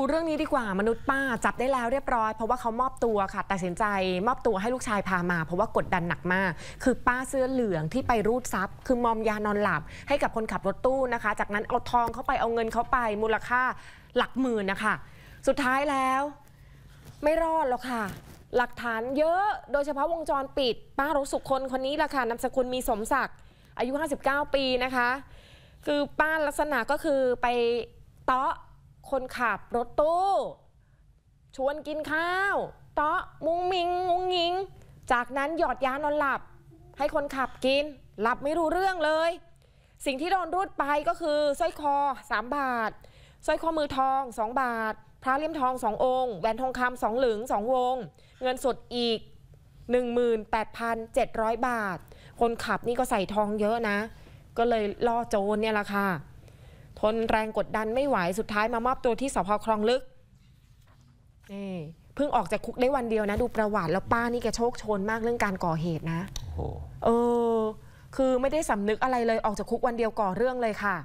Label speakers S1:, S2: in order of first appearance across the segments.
S1: ดูเรื่องนี้ดีกว่ามนุษย์ป้าจับได้แล้วเรียบร้อยเพราะว่าเขามอบตัวค่ะตัดสินใจมอบตัวให้ลูกชายพามา เพราะว่ากดดันหนักมากคือป้าเสื้อเหลืองที่ไปรูดทรัพย์ คือมอมยานอนหลับให้กับคนขับรถตู้นะคะ จากนั้นเอาทองเขาไปเอาเงินเขาไป มูลค่าหลักหมื่นนะคะ สุดท้ายแล้วไม่รอดหรอกค่ะ หลักฐานเยอะโดยเฉพาะวงจรปิด ป้ารู้สุคนคนนี้แหละค่ะนามสกุลมีสมศักดิ์อายุ59ปีนะคะ คือป้าลักษณะก็คือไปเตาะคนขับรถตู้ชวนกินข้าวเตาะมุงมิงงุงงิง จากนั้นหยอดยานอนหลับ ให้คนขับกิน หลับไม่รู้เรื่องเลย สิ่งที่โดนรูดไปก็คือสร้อยคอ 3 บาทสร้อยข้อมือทอง 2 บาท พระเลี่ยมทองสององค์แหวนทองคำสองหลึงสองวง เงินสดอีก 18,700 บาท คนขับนี่ก็ใส่ทองเยอะนะ ก็เลยล่อโจรเนี่ยแหละค่ะนแรงกดดันไม่ไหวสุดท้ายมามอบตัวที่สพคลองลึกนี่เพิ่งออกจากคุกได้วันเดียวนะดูประวัติแล้วป้านี่แกโชคชนมากเรื่องการก่อเหตุนะเออคือไม่ได้สำนึกอะไรเลยออกจากคุกวันเดียวก่อเรื่องเลยค่ะ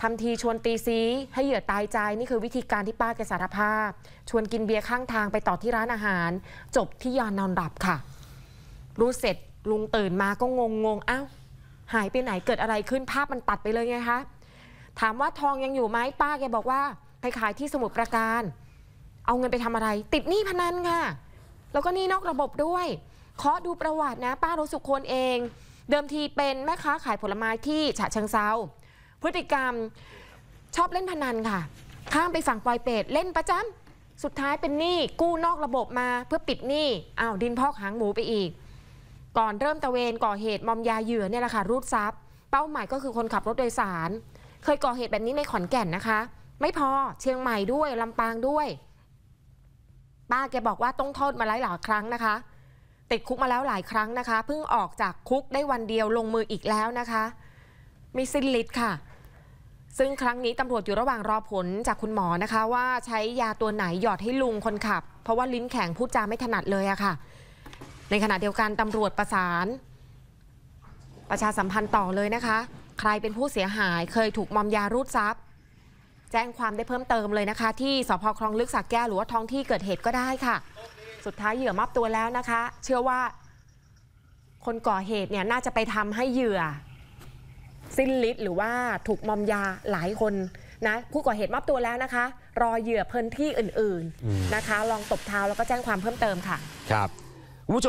S1: ทำทีชวนตีซีให้เหยื่อตายใจนี่คือวิธีการที่ป้าแกสารภาพ ชวนกินเบียร์ข้างทางไปต่อที่ร้านอาหาร จบที่ยานนอนหลับค่ะ รู้เสร็จลุงตื่นมาก็งงงงอ้าวหายไปไหนเกิดอะไรขึ้นภาพมันตัดไปเลยไงคะถามว่าทองยังอยู่ไหมป้าแกบอกว่าไปขายที่สมุทรปราการ เอาเงินไปทำอะไร ติดหนี้พนันค่ะ แล้วก็หนี้นอกระบบด้วยเคาะดูประวัตินะ ป้าโรสุคนเอง เดิมทีเป็นแม่ค้าขายผลไม้ที่ฉะเชิงเซาพฤติกรรมชอบเล่นพนันค่ะข้ามไปฝั่งปลอยเป็ดเล่นประจำสุดท้ายเป็นหนี้กู้นอกระบบมา เพื่อปิดหนี้อ้าวดินพอกหางหมูไปอีก ก่อนเริ่มตะเวนก่อเหตุมอมยาเหยื่อเนี่ยแหละค่ะรูดซับเป้าหมายก็คือคนขับรถโดยสารเคยก่อเหตุแบบนี้ในขอนแก่นนะคะ ไม่พอ เชียงใหม่ด้วย ลำปางด้วย ป้าแกบอกว่าต้องโทษมาหลายหลายครั้งนะคะ ติดคุกมาแล้วหลายครั้งนะคะเพิ่งออกจากคุกได้วันเดียวลงมืออีกแล้วนะคะมีสิ้นฤทธิ์ค่ะ ซึ่งครั้งนี้ตำรวจอยู่ระหว่างรอผลจากคุณหมอนะคะ ว่าใช้ยาตัวไหนหยอดให้ลุงคนขับ เพราะว่าลิ้นแข็งพูดจาไม่ถนัดเลยอะค่ะ ในขณะเดียวกันตำรวจประสาน ประชาสัมพันธ์ต่อเลยนะคะใครเป็นผู้เสียหายเคยถูกมอมยารูดทรัพย์แจ้งความได้เพิ่มเติมเลยนะคะ ที่สพคลองลึกสักแก้หรือ ว่าท้องที่เกิดเหตุก็ได้ค่ะ สุดท้ายเหยื่อมอบตัวแล้วนะคะ เชื่อว่าคนก่อเหตุเนี่ยน่าจะไปทำให้เหยื่อสิ้นฤทธิ์หรือว่าถูกมอมยาหลายคนนะ ผู้ก่อเหตุมอบตัวแล้วนะคะ รอเหยื่อพื้นที่อื่นๆนะคะ ลองตบเท้าแล้วก็แจ้งความเพิ่มเติมค่ะ ครับ